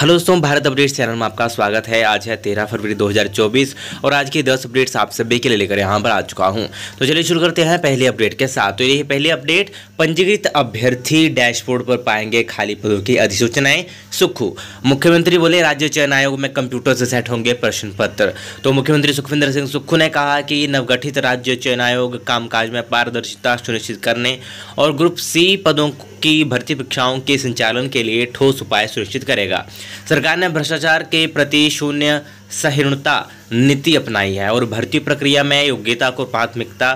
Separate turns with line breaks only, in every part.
hello दोस्तों Bharat updates channel में आपका स्वागत है आज है तेरह फरवरी 2024 और आज की दस अपडेट्स आप सभी के लिए लेकर यहां पर आ चुका हूं तो चलिए शुरू करते हैं पहली अपडेट के साथ तो यही पहली अपडेट पंजीकृत अभ्यर्थी डैशबोर्ड पर पाएंगे खाली पदों की अधिसूचनाएं सुक्खू मुख्यमंत्री बोले राज्य चयन आयोग में कंप्यूटर से सेट होंगे प्रश्न पत्र तो मुख्यमंत्री सुखविंदर सिंह सुक्खू ने कहा कि नवगठित राज्य चयन आयोग कामकाज में पारदर्शिता सुनिश्चित करने और ग्रुप सी पदों की भर्ती परीक्षाओं के संचालन के लिए ठोस उपाय सुनिश्चित करेगा सरकार ने भ्रष्टाचार के प्रति शून्य सहिष्णुता नीति अपनाई है और भर्ती प्रक्रिया में योग्यता को प्राथमिकता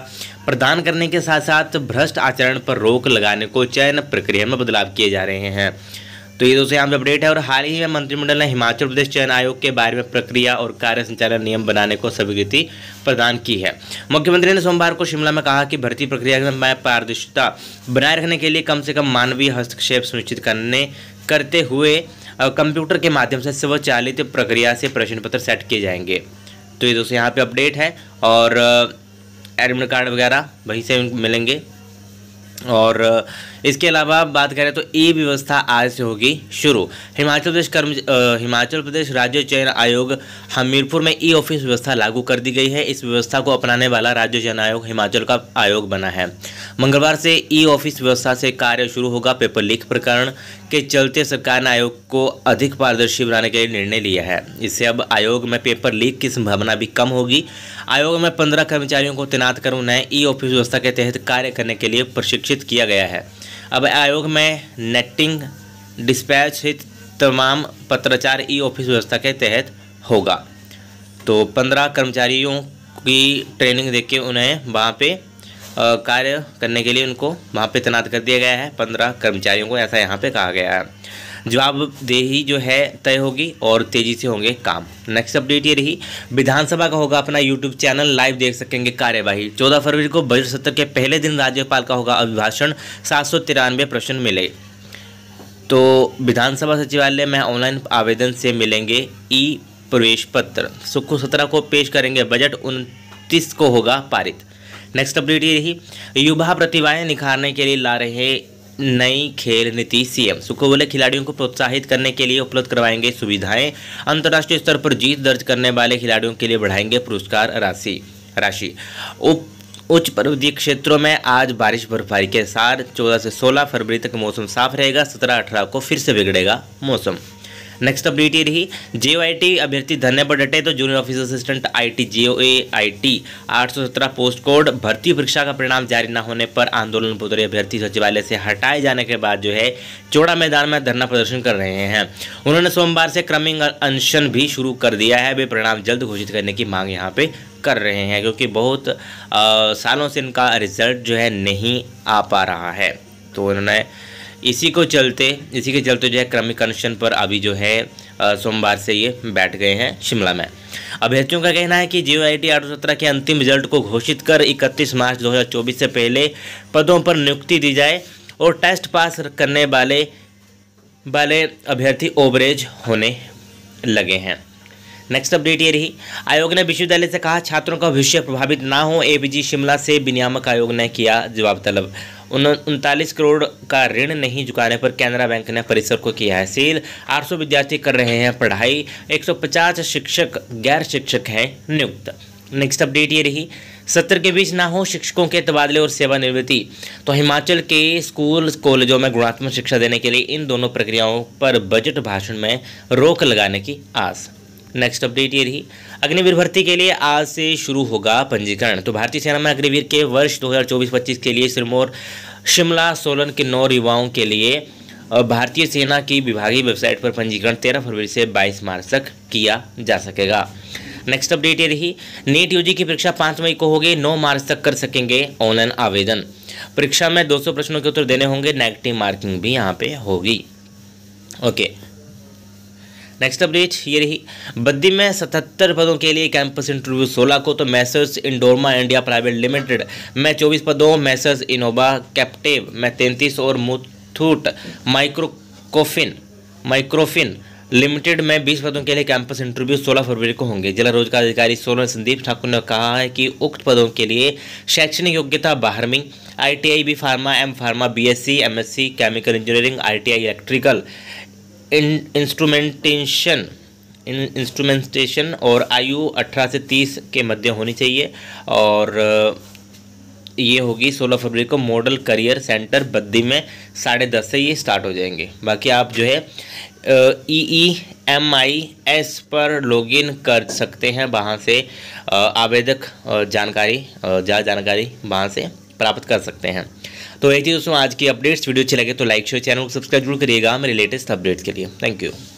प्रदान करने के साथ साथ भ्रष्ट आचरण पर रोक लगाने को चयन प्रक्रिया में बदलाव किए जा रहे हैं तो ये दोस्तों यहाँ पे अपडेट है और हाल ही में मंत्रिमंडल ने हिमाचल प्रदेश चयन आयोग के बारे में प्रक्रिया और कार्य संचालन नियम बनाने को स्वीकृति प्रदान की है मुख्यमंत्री ने सोमवार को शिमला में कहा कि भर्ती प्रक्रिया में पारदर्शिता बनाए रखने के लिए कम से कम मानवीय हस्तक्षेप सुनिश्चित करने करते हुए कंप्यूटर के माध्यम से स्वचालित प्रक्रिया से प्रश्न पत्र सेट किए जाएंगे तो ये दोस्तों यहाँ पर अपडेट है और एडमिट कार्ड वगैरह वहीं से मिलेंगे और इसके अलावा बात करें तो ई व्यवस्था आज से होगी शुरू हिमाचल प्रदेश कर्म हिमाचल प्रदेश राज्य चयन आयोग हमीरपुर में ई ऑफिस व्यवस्था लागू कर दी गई है इस व्यवस्था को अपनाने वाला राज्य चयन आयोग हिमाचल का आयोग बना है मंगलवार से ई ऑफिस व्यवस्था से कार्य शुरू होगा पेपर लीक प्रकरण के चलते सरकार ने आयोग को अधिक पारदर्शी बनाने के लिए निर्णय लिया है इससे अब आयोग में पेपर लीक की संभावना भी कम होगी आयोग में पंद्रह कर्मचारियों को तैनात कर उन्हें ई ऑफिस व्यवस्था के तहत कार्य करने के लिए प्रशिक्षित किया गया है अब आयोग में नेटिंग डिस्पैच सहित तमाम पत्राचार ई ऑफिस व्यवस्था के तहत होगा तो पंद्रह कर्मचारियों की ट्रेनिंग दे के उन्हें वहाँ पे कार्य करने के लिए उनको वहाँ पे तैनात कर दिया गया है पंद्रह कर्मचारियों को ऐसा यहाँ पे कहा गया है जवाबदेही जो है तय होगी और तेजी से होंगे काम नेक्स्ट अपडेट ये रही विधानसभा का होगा अपना यूट्यूब चैनल लाइव देख सकेंगे कार्यवाही चौदह फरवरी को बजट सत्र के पहले दिन राज्यपाल का होगा अभिभाषण सात प्रश्न मिले तो विधानसभा सचिवालय में ऑनलाइन आवेदन से मिलेंगे ई प्रवेश पत्र सुखू सत्रह को पेश करेंगे बजट उनतीस को होगा पारित नेक्स्ट अपडेट ये रही युवा प्रतिभाएं निखारने के लिए ला रहे नई खेल नीति सीएम सुखो बोले खिलाड़ियों को प्रोत्साहित करने के लिए उपलब्ध करवाएंगे सुविधाएं अंतर्राष्ट्रीय स्तर पर जीत दर्ज करने वाले खिलाड़ियों के लिए बढ़ाएंगे पुरस्कार राशि राशि उप उच्च पर्वतीय क्षेत्रों में आज बारिश बर्फबारी के साथ 14 से 16 फरवरी तक मौसम साफ रहेगा 17-18 को फिर से बिगड़ेगा मौसम नेक्स्ट अपडेट ये रही जे अभ्यर्थी धरने पर डटे तो junior office assistant I T J O I T आठ पोस्ट कोड भर्ती परीक्षा का परिणाम जारी न होने पर आंदोलन पुतरे अभ्यर्थी सचिवालय से हटाए जाने के बाद जो है चौड़ा मैदान में धरना प्रदर्शन कर रहे हैं उन्होंने सोमवार से क्रमिंग अनशन भी शुरू कर दिया है वे परिणाम जल्द घोषित करने की मांग यहाँ पे कर रहे हैं क्योंकि बहुत आ, सालों से इनका रिजल्ट जो है नहीं आ पा रहा है तो उन्होंने इसी को चलते इसी के चलते जो है क्रमिक कनेक्शन पर अभी जो है सोमवार से ये बैठ गए हैं शिमला में अभ्यर्थियों का कहना है कि जीओ आई टी के अंतिम रिजल्ट को घोषित कर 31 मार्च 2024 से पहले पदों पर नियुक्ति दी जाए और टेस्ट पास करने वाले वाले अभ्यर्थी ओवरेज होने लगे हैं नेक्स्ट अपडेट ये रही आयोग ने विश्वविद्यालय से कहा छात्रों का भविष्य प्रभावित ना हो एपीजी शिमला से विनियामक आयोग ने किया जवाब तलब उनतालीस करोड़ का ऋण नहीं चुकाने पर कैनरा बैंक ने परिसर को किया है सील आठ विद्यार्थी कर रहे हैं पढ़ाई 150 शिक्षक गैर शिक्षक हैं नियुक्त नेक्स्ट अपडेट ये रही सत्र के बीच ना हो शिक्षकों के तबादले और सेवानिवृत्ति तो हिमाचल के स्कूल कॉलेजों में गुणात्मक शिक्षा देने के लिए इन दोनों प्रक्रियाओं पर बजट भाषण में रोक लगाने की आस नेक्स्ट अपडेट ये रही अग्निवीर भर्ती के लिए आज से शुरू होगा पंजीकरण तो भारतीय सेना में अग्निवीर के वर्ष 2024-25 के लिए सिरमौर शिमला सोलन के नौ युवाओं के लिए भारतीय सेना की विभागीय वेबसाइट पर पंजीकरण 13 फरवरी से 22 मार्च तक किया जा सकेगा नेक्स्ट अपडेट ये रही नेट यूजी की परीक्षा पाँच मई को होगी नौ मार्च तक कर सकेंगे ऑनलाइन आवेदन परीक्षा में दो प्रश्नों के उत्तर देने होंगे नेगेटिव मार्किंग भी यहाँ पे होगी ओके नेक्स्ट अपडेट ये रही बद्दी में सतहत्तर पदों के लिए कैंपस इंटरव्यू 16 को तो messrs Indorama India private limited में 24 पदों मैसर्स इनोवा कैप्टिव में 33 और मुथूट माइक्रोकोफिन माइक्रोफिन लिमिटेड में 20 पदों के लिए कैंपस इंटरव्यू 16 फरवरी को होंगे जिला रोजगार अधिकारी सोलन संदीप ठाकुर ने कहा है कि उक्त पदों के लिए शैक्षणिक योग्यता बारहवीं I B pharma M pharma S C chemical engineering I electrical instrumentation instrumentation और आयु 18 से 30 के मध्य होनी चाहिए और ये होगी 16 फरवरी को मॉडल करियर सेंटर बद्दी में साढ़े दस से ये स्टार्ट हो जाएंगे बाकी आप जो है E E M I S पर लॉगिन कर सकते हैं वहाँ से आवेदक जानकारी ज़्यादा जानकारी वहाँ से प्राप्त कर सकते हैं तो यही थी दोस्तों आज की अपडेट्स वीडियो अच्छी लगे तो लाइक शेयर चैनल को सब्सक्राइब जरूर करिएगा मेरे लेटेस्ट अपडेट्स के लिए थैंक यू